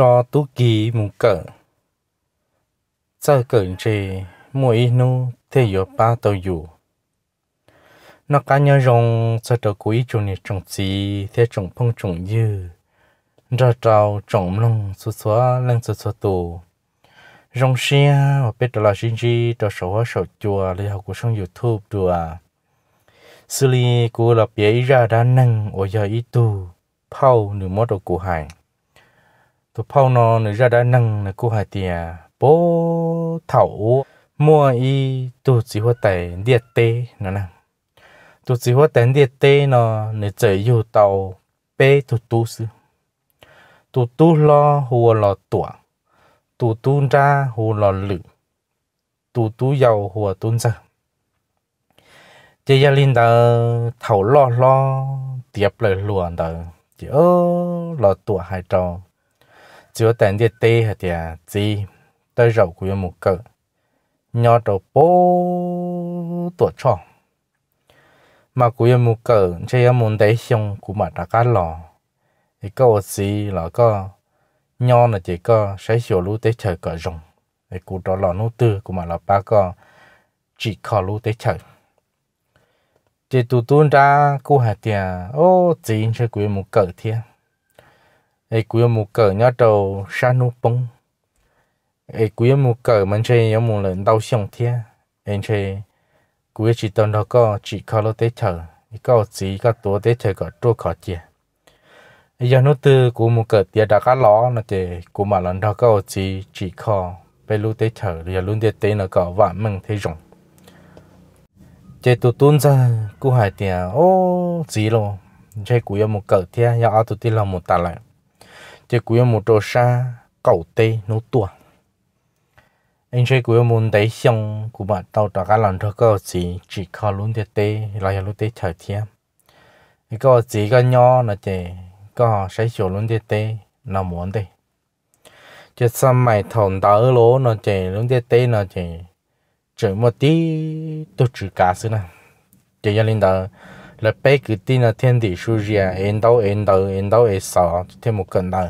cho tú kỳ mù cỡ sơ cỡ chỉ mua ít nu thế giờ ba tàu dù nó cá nhân rong sơ đầu quý chủ nhật trồng gì thế trồng phong trồng dư ra trào trồng lông xua xua lăng xua xua tù rong xe và biết là sinh chi cho sổ hóa sổ chùa lấy học của sông youtube đùa xử lý của là bia ra đa năng ở giờ ít tu phao nửa mót đầu của hàng tụ phao nó nữa ra đã nâng là cô hai tiền bố thẩu mua y tụ chỉ hoa tẻ điện tê nó nâng tụ chỉ hoa tẻ điện tê nó nữa chơi yêu tàu bê tụ tụ sư tụ tụ lo hồ lo tủa tụ tụ ra hồ lo lử tụ tụ giàu hồ tụ ra chị gia linh đã thẩu lo lo tiệp lời luồn đó chị ơ lo tủa hai trò chỉ có tận địa tê hạt địa gì tới rậu của một cỡ nhỏ trâu bố tổ tròn mà của một cỡ có muốn đấy xong của mà đã cá lò cái có gì là có nhỏ là chỉ có sẽ hiểu lũ tế trời cỡ rồng cái cụ đó là nô tư của mà là ba có chỉ có lũ tế trời chỉ tụ tuôn ra cụ hạt địa ô chỉ chơi của một cỡ thiệt ai quý mù cờ nhá trầu sa nu bông ai quý mù cờ mình chơi nhớ mù lần đau xong thia anh chơi quý chỉ tận đó có chỉ khó lo tế chờ có chỉ có tổ tế chờ có trôi khó chia giờ nó từ của mù cờ tiền đã cá ló nó chơi của mà lần đó có chỉ chỉ khó bây lu tế chờ giờ luôn tế tế nó có vạn mừng thế rộng chế tụt tuôn ra cú hải tiền ô gì lo chơi cú yêu một cỡ giờ ya tụ tin là một tà lại chỉ quý một trò sa cầu tê nó tua anh sẽ quý một thấy xong của bạn tàu đã cả lần thơ cơ chỉ chỉ khó luôn thế tê là lúc tê thời thiên cái cơ chỉ cái nhỏ là chỉ có sẽ chỗ luôn thế tê là muốn tê chỉ xăm mày thòng tớ lố nó chỉ luôn thế tê nó chỉ chỉ một tí tôi chỉ cả xứ này chỉ gia linh đó là bé cứ tin là thiên địa suy ra à em đâu em đâu em đâu em sợ thêm một cần đâu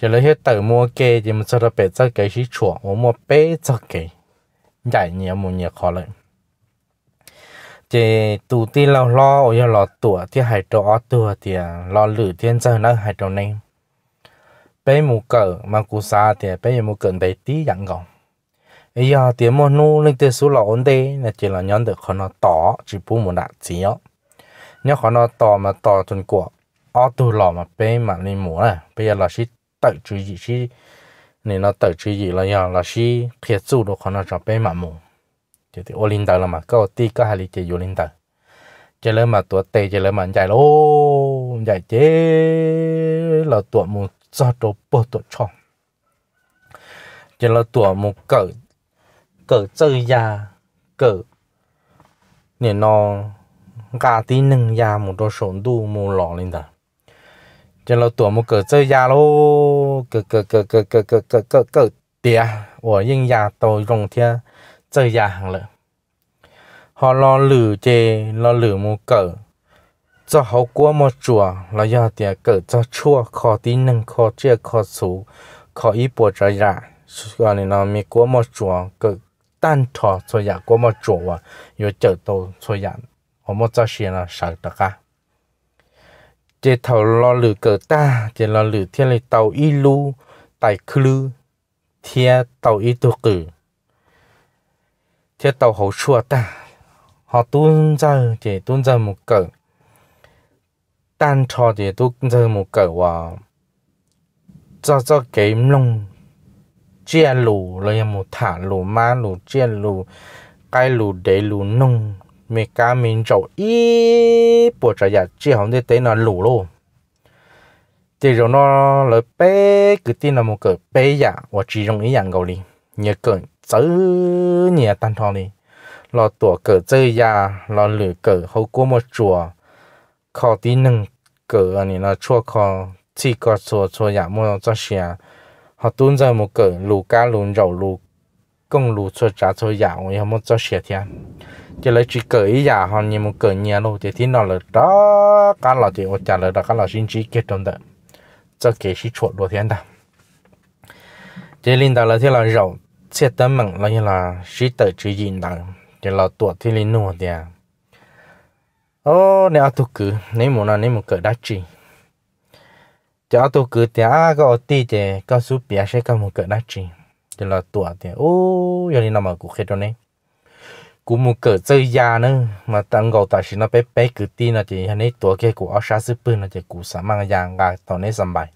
giờ lấy hết tờ mua kê thì mình sẽ là bé cho cái gì chua mà mua bé cho cái giải nhiều một nhiều khó lên thì tụ ti lo lo ở giờ lo tuổi thì hai trò tuổi thì à, lo lử thiên giờ nó hai trò này bé mù cờ mà cú xa thì bé mù cờ bé tí dặn gọn ấy giờ tiền mua nu lên tới số lọ ổn đây là chỉ là nhận được khoản nó tỏ chỉ bu một đạn chỉ đó nhớ khó nó to mà to tuần của ô tu lò mà bé mà lên múa này bây giờ là chỉ tự chú gì chỉ nên nó tự chú gì là giờ là chỉ thiệt chủ đồ khó nó cho bé mà múa thì thì ô linh đầu là mà có tí có hai lý chơi ô linh đầu, chơi lấy mà tuổi tê chỉ lấy mà chạy lô chạy chế là tuổi mù cho đồ bơ tuổi chong chơi là tuổi mù cởi cởi chơi già cởi nên nó gà tí nâng ya một đôi sổn đu mù lọ lên đó cho nó tuổi một cỡ chơi ya lô cỡ cỡ cỡ cỡ cỡ cỡ cỡ cỡ cỡ tía ở yên ya tôi rồng thia chơi ya hàng lợ họ lo lử chê lo lử một cỡ cho họ qua một chùa là do tía cỡ cho chua khó tí nâng khó chia khó số khó ít bộ trái ra rồi này nó mới qua một chùa cỡ tan thọ cho ya qua một chùa và yo chở tôi cho ya họ mất cho xe là sợ tất cả chế thầu lo lử cờ ta chế lo lử thiên lý tàu y lu tại khư thiên tàu y tu cử chế tàu hậu chua ta họ tuôn ra chế tuôn ra một cờ tan cho chế tuôn ra một cờ và cho cho cái lông chia lù rồi một thả lù má lù chia lù cái lù để lù nông mẹ cá mình chỗ ý bộ trả giá chỉ hỏng để tới nó lù luôn thì rồi nó là bé cứ tin là một cái bé giả và chỉ dùng ý dạng gầu đi nhớ cỡ chớ nhẹ tan thọ đi lo tổ cỡ chơi giả lo lửa cỡ hậu của một chùa khó tí nâng cỡ anh là chua khó chỉ có chua chua giả mua cho xe họ tuân ra một cỡ lù cá lù rầu lù công lù chua trả chua giả và họ mua cho xe thiệt chỉ lấy chỉ cởi giả họ như một cởi nhẹ luôn thì thì nó là đó cá là thì ở trả lời đó cá là sinh chỉ kết trong đó cho cái sự chuột đồ thiên ta chỉ linh đó là thế là rậu xe tấm mặn là như là chỉ tự chỉ gì đó chỉ là tuột thì linh nuột đi à ô nếu tôi cứ nếu muốn là nếu muốn cởi đá chỉ cho tôi cứ thì à có tí thì có số bia sẽ có một cởi đá chỉ chỉ là tuột thì ô giờ linh nào mà cũng hết rồi này cú mu cỡ chơi già nữa mà tăng gạo ta xin nó bé bé cứ tin là chỉ hắn ấy tuổi kia cú ông sáu sư là chỉ cú sắm mang giang gà tàu này sắm bài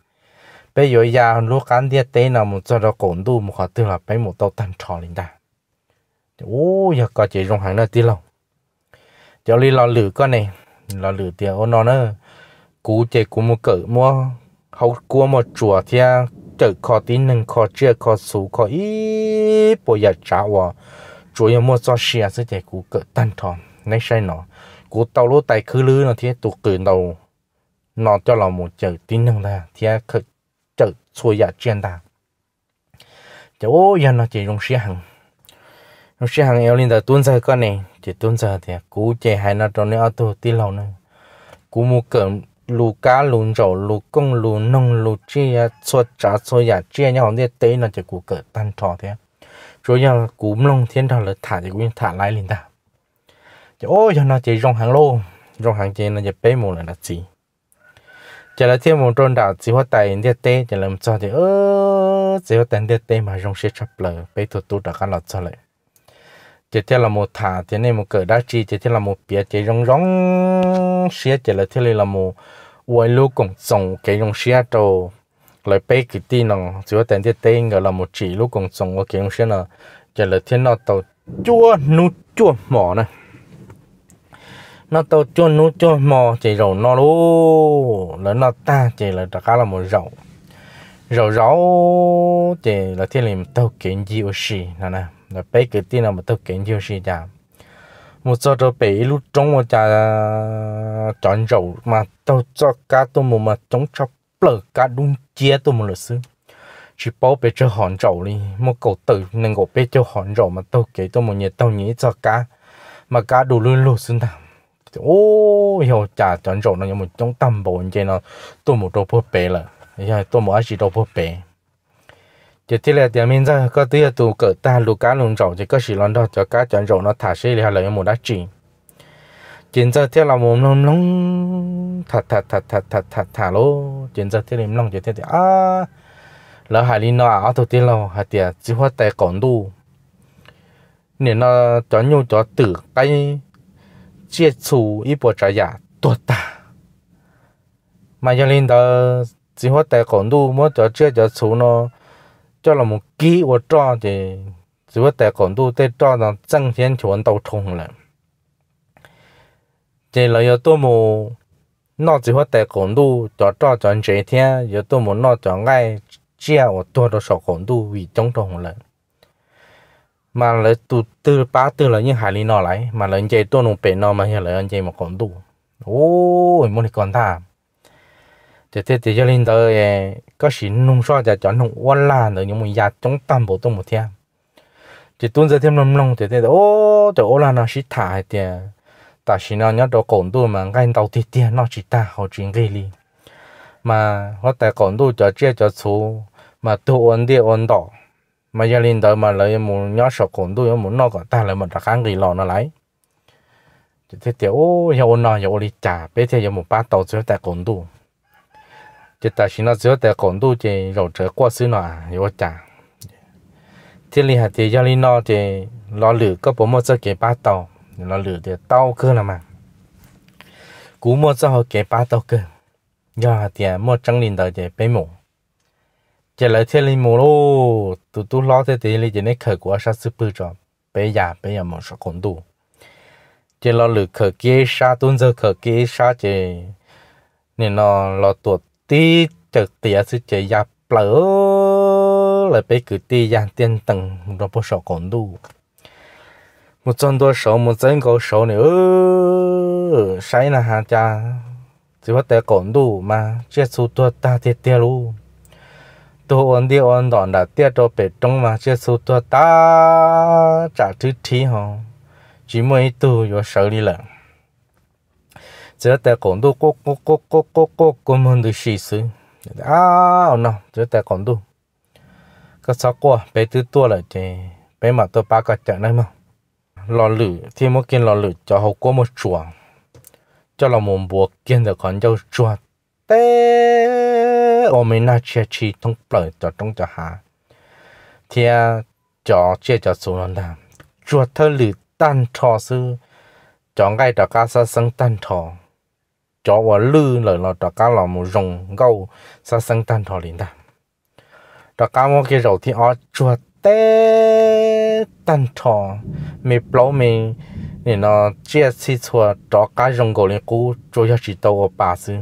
bé giờ già lúc ăn địa tế nào một cho nó cổn đủ một khóa tư là bé một tao tan trò lên đà ô giờ có chỉ dùng hàng là tí lòng cho đi lò lử con này lò lử tiền ô nó nữa cú chỉ cú mu cỡ mua hậu cua một chùa thì chở khó tin nâng khó chia khó số khó ít bộ giờ trả hòa chủ yếu mua cho xe sẽ chạy cú cỡ tan thòn nay sai nó cú tàu lúa tài cứ lư nó thì tụ cử đầu nó cho là một chữ tin năng là thì khử chữ xôi giả chuyên ta chỗ giờ nó chỉ dùng xe hàng nó xe hàng yêu linh giờ tuân giờ con này chỉ tuân giờ thì cú chạy hai nó trong này auto tin lâu nữa cú mua cỡ lù cá lù rổ lù công lù nông lù chia à, xôi trả xôi giả chia nhau để tới nó chỉ cú cỡ tan thò thế rồi giờ cúm lòng thiên đó là thả thì cũng thả lại liền ta chứ ôi cho nó chỉ rong hàng lô rong hàng trên nó chỉ bé một là nó chỉ chỉ là thiên một trôn đảo chỉ hoa tài địa tê chỉ làm cho thì ơ chỉ hoa tài địa tê mà rong sẽ chập lờ bé tụt tụt đã cả lọt cho lại chỉ theo là một thả thì nên một cỡ đá chi chỉ theo là một bia chỉ rong rong xía chỉ là theo là một uai lô cũng sòng cái rong xía trâu lại bây cái tin nó chỉ có tiền tiền tiền rồi là một chỉ lúc còn sống ở kiểu xem là giờ là thiên nó tàu chua nu chua mỏ này nó tàu chua nu chua mỏ chỉ rầu nó lú là nó ta chỉ là đặc là một rầu rầu rau chỉ là thiên liền tàu kiện gì ở xì nè nè là bây cái tin nó mà tàu kiện gì ở xì chả một số đồ bị lúc trong một chả chọn rầu mà tàu cho cá tôm mà chống cho bờ cá đúng chia tụi mình là sư chỉ bảo bé cho hòn trầu đi một cậu tự nên cậu bé cho hòn trầu mà tao kể tao một nhà tao nhớ cho cá mà cá đủ lớn luôn xin nào ô hiểu trả chọn rồi, nó như một trong tâm bộ như thế nào tôi một đồ phốt bé là giờ tôi một ai chỉ đồ phốt bé chỉ thế là tiền mình ra có thứ là tôi cỡ ta lù cá luôn rồi thì có gì lon đó cho cá chọn rồi nó thả xe là lời một đá chỉ chuyển tra theo là mồm lông lông thật thật thật thật thật thật thả lô kiểm tra theo lông lông chỉ theo à lỡ hải linh nó ở đầu tiên là hạt tiền chỉ hoa tài còn đủ nên nó cho nhau cho tử cái chia chủ ít bộ trả giá tuột ta mà cho linh đó chỉ hoa tài còn đủ mỗi cho chia cho chủ nó cho là một ký của cho thì chỉ hoa tài còn đủ để cho nó tăng thêm chuẩn đầu trùng lại chỉ là yếu tố mù nó chỉ có tài khoản đủ cho cho cho anh chị thiên yếu tố mù nó cho ngay chia ở tôi đó sổ khoản đủ vì chống mà là từ từ ba từ là những hải lý nó lại mà là anh chị tôi nộp bể nó mà hiện là anh chị một khoản đủ ôi muốn thì còn thà thế thế thì cho nên tới có xin nông so cho cho nông quan là nữa nhưng mà giá chống tam bộ tôi một thiên chỉ tuân ra thêm năm năm thế thế ô cho ô là nó sẽ thả thì 但是呢，你到广东嘛，俺到地点那是大好经历哩。mà nó tại còn đủ cho chia cho chú mà tu ổn đi ổn đó mà gia đình đó mà lấy muốn nhớ sợ còn đủ muốn nó còn ta lại một đặc ăn gì lò nó lấy thì thế nhà ổn nó nhà ổn đi trả bây giờ một ba tàu giữa tại còn đủ chỉ tại xin nó giữa tại còn đủ thì rồi trở qua xứ nó nhà ổn trả thế thì gia đình nó thì lo lửa có bốn mươi sáu cái ba tàu nó lửa thì tao cơ là mà cú mua cho họ kẻ ba tao cơ giờ thì mua trăng liền đời thì bé mổ chỉ lấy thế liền mổ lô tụ tụ lo thế thì lấy chỉ nên khởi của sát sư bự cho bé già bé già mổ sát con đủ chỉ lo lửa khởi kia sát tuân giờ khởi kia sát chỉ nên nó lo tuột tí trực tía sư chỉ già lỡ lại bé cứ tí già tiền tầng rồi bố sát con đủ một chân đôi sầu một chân cầu sầu này ơ sai là hà cha chỉ có thể cổn đủ mà chết su tua ta thiệt tiệt luôn tôi ổn đi ổn đòn đã tiệt cho bể trong mà chết su tua ta trả thứ thi hả? chỉ mới tu yo sợ đi lận chỉ có thể cổn đủ cố cố cố cố cố cố cố mình được sĩ sư à ổn nào chỉ có thể cổn đủ cái sao qua bể thứ tua lại thì bể mà tôi ba cái chợ này mà lò lử thì mới kiện lò lử cho hậu quả một chùa cho là một bùa kiện được còn cho chùa té, ô mình na chia chi trong bờ cho trong cho hà thì cho chia cho số lần là chùa thơ lử tan thọ sư cho ngay đó cá sa sân tan thọ, cho và lư lời là đó cá là một rồng gâu sa sân tan trò liền đó đó cá mỗi cái rầu thì ó chùa té tan tròn mẹ bảo mình, nên nó chia sẻ cho cho cá rồng gọi là cũ cho cho chỉ tàu ở bà sư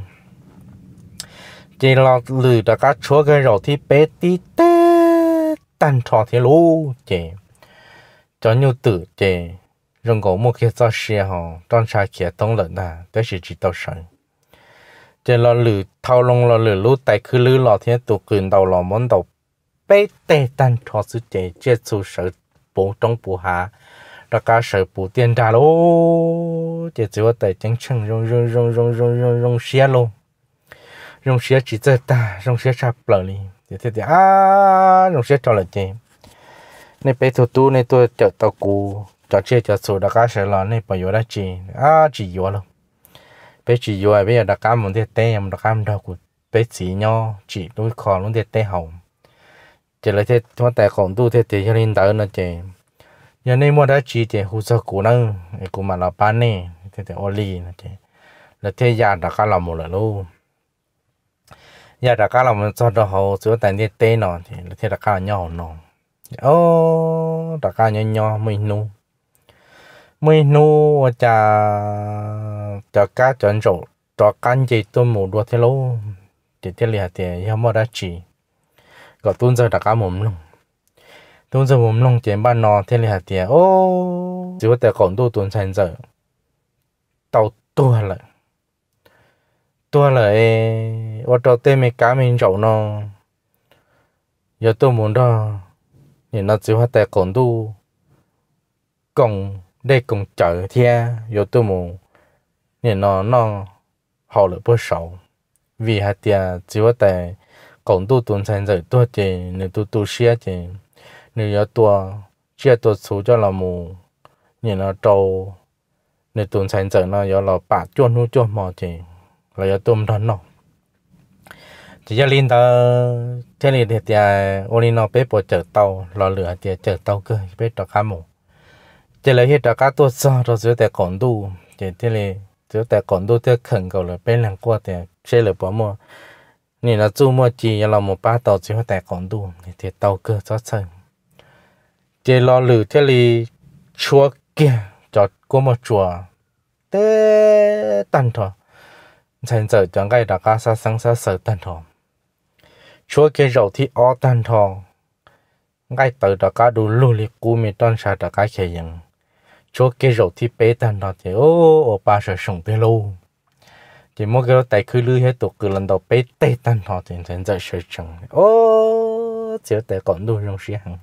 chỉ là lử đã cá chúa cái rầu thì bé tí té tan tròn thì lú chị cho nhiều tử chị rồng cổ mua cái cho xe họ trong xa kia tông lợn à tới chỉ chỉ tàu sẵn chỉ là lử thao lông là lử lú tại cứ lử lọ thì tụ cường đầu lọ món đầu 被带单长时间接触手不中不下，大家手不点大喽，就只有带点轻融融融融融融融些喽，融些只在大，融些啥不了哩，就天天啊，融些着了点。你被土土你都找到过，找些找错大家手了，你不要了钱啊，只要了。bây chỉ vô bây giờ đã cá muốn thế té em đã cá đâu cũng bây chỉ nhau chỉ đôi khó luôn thế té hồng chỉ là thế mà tại còn tu thế thì cho nên đỡ nó chỉ giờ này mua đá chỉ thì hú sơ cũ năng cũng mà là bán nè thế thì ô li nó chỉ là thế giờ đã cá làm một là luôn giờ đã cá làm một sau đó hậu sửa tại đi tê nó thì là thế đã cá nhỏ nó ô đã cá nhỏ nhỏ mới nu mới nu và cha chả cá chuẩn rồi, cho cá gì tôi mua đua thế luôn thì thế là thì giờ mua đá chỉ ก็ตุ้นจะดักมุมลงตุ้นจะมุมลงเจ็บบ้านนอนเที่ยงหาเตียโอ้จิว่าแต่ก่อนตัวตุ้นฉันจะเต่าตัวเลยตัวเลยว่าตัวเต้ไม่ก้าไม่จบนอนอย่าตัวมุนดอเนี่ยน่าจิว่าแต่ก่อนตัวกงได้กงเจอเที่ยอย่าตัวมุนเนี่ยนอนนอน好了不少，为下点只我在。cộng tu tuần sản dạy tu thì nên tu tu xia thì nên yếu tu chia tu số cho là mù nhìn nó trâu nên tuần sản dạy nó yếu là bạc cho nu cho mò thì là yếu tôm đó nó chỉ cho linh ta thế này thì thì ô linh nó biết bỏ chở tàu lò lửa thì chở tàu cơ biết đó cá mù chỉ là hết đó cá tu sao rồi giữa tại cộng tu chỉ thế này giữa tại cộng tu thì khẩn cầu là bên làng qua thì sẽ là bỏ mua นี่เราจู้มัวจีเราหมดป้าต่อจีหัวแตกของดูนี่เทียเตาเกลือซอสเซงเจรอหรือเทลีชัวเกียจอดกัวมัวจัวเต้ตันทอฉันเจอจังไกดากาซาสังซาเสตันทอชัวเกียเราที่ออตันทอไกเตอดากาดูลูลิกูมีต้นชาดากาเขยังชัวเกียเราที่เปตันทอเจโอโอป้าเฉยส่งเปโล chỉ mỗi cái đó tại cứ lưu hết tụ cứ lần đầu bé tê tan họ thì thành ra sửa chồng ô chỉ tài còn đủ rong xí hàng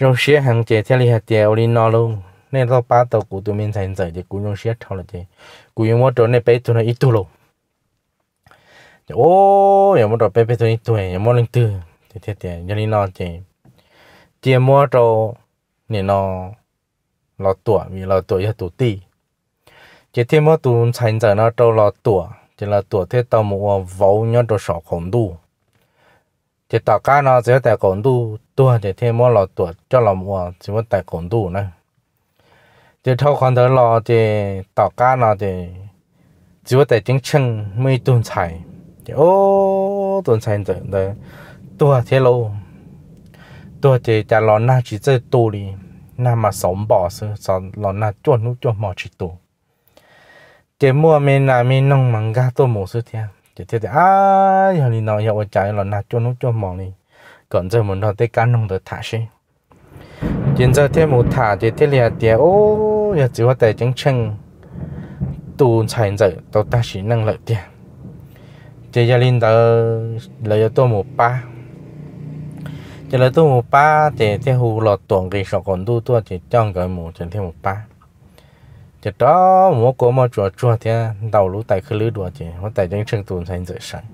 rong xí hàng chỉ theo lý hạt tiêu đi nó luôn nên tao ba tàu của tụi mình thành ra thì cũng rong xí thôi là thế cũng như mỗi chỗ này bé tụi nó ít tụ lộ ô giờ mỗi chỗ bé bé tụi ít tụ giờ mỗi lần tư thì thế thì giờ đi nó chỉ, chỉ mỗi chỗ này nó lọt tuổi vì lọt tuổi là tụ tì chỉ thêm một tuần thành giờ nó trâu là tuổi chỉ là tuổi thế tao một vấu nhớ đồ sọ khổng đu. chỉ tao cá nó sẽ tại khổng đu, tuổi chỉ thêm một là tuổi cho là một chỉ muốn tại khổng đu này chỉ thâu khoản đó là chỉ tao cá nó chỉ chỉ muốn tại chính chân mấy tuần thành chỉ ô tuần thành giờ đó tuổi thế lâu tuổi chỉ chả lo na chỉ chơi tu đi na mà sống bỏ sự sống lo na chuẩn lúc chuẩn mò chỉ tu 节目咪那咪弄忙噶做某事天，就天天啊，要你闹要我讲了，那就弄就忙哩，赶着门头得干弄得踏实。现在天冇踏，就天两天哦，要只我带进称，都才在都踏实弄了点。这要领导来要多冇吧。จะเลยตัวหมูป้าเจเจหูหลอดตวงกีสองคนตู้ตัวเจจ้องกันหมูจนเที่หมูป้า chỉ đó mua cổ mà chua chua thì đầu lũ tại cứ lũ đùa chứ mà tại những trường tuần thành dậy sáng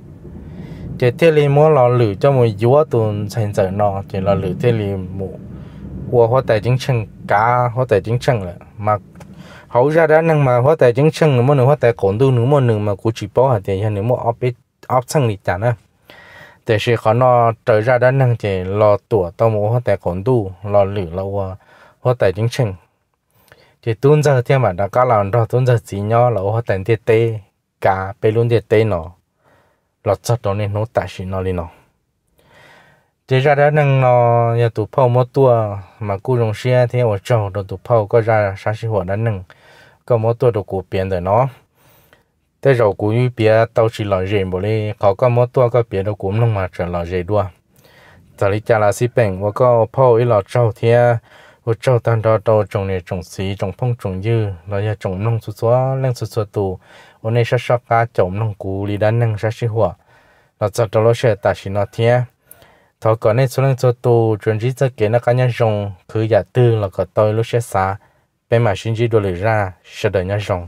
chỉ thế li mua lò lử cho một dúa tuần thành dậy nọ chỉ lò lử thế li mù hoa tại những trường cá hoa tại những trường là mà hầu ra đã năng mà hoa tại những trường một nửa hoa tại cồn tu nữa một nửa mà cũng chỉ bỏ hạt tiền nữa một ốp ít ốp sang lịch trả nữa để sẽ khó nó trở ra đã năng chỉ lò tủa tao mua hoa tại cồn tu lò lử lò hoa hoa tại những trường chỉ tuân giờ thiên mà đã có làm đó tuân giờ chỉ nhớ là họ tận tiệt tê cả bê luôn tiệt tê nó lọt chất đó nên nó tại sự nó lên nó chỉ ra đó nâng nó nhà tụ phao mua tua mà cú rong xe thì ở chỗ đồ tụ phao có ra sáng sinh hoạt đó nâng có mua tua đồ của biển rồi nó thế rồi cú như bia tàu chỉ lòi rèn bộ đi họ có mua tua có biển đồ cũng nông mà trở lòi rèn đua giờ đi chả là xí bèn và có phao ít lọt chỗ thì 我照单到到种的种西种碰种油，然后种弄出说弄出说土，我那些啥家种弄谷里的弄啥些货，那这到了些大些那天，他搞那出弄出土，准备在给那个人种，可也多了个到了些啥，被马新机多了让，是的人种。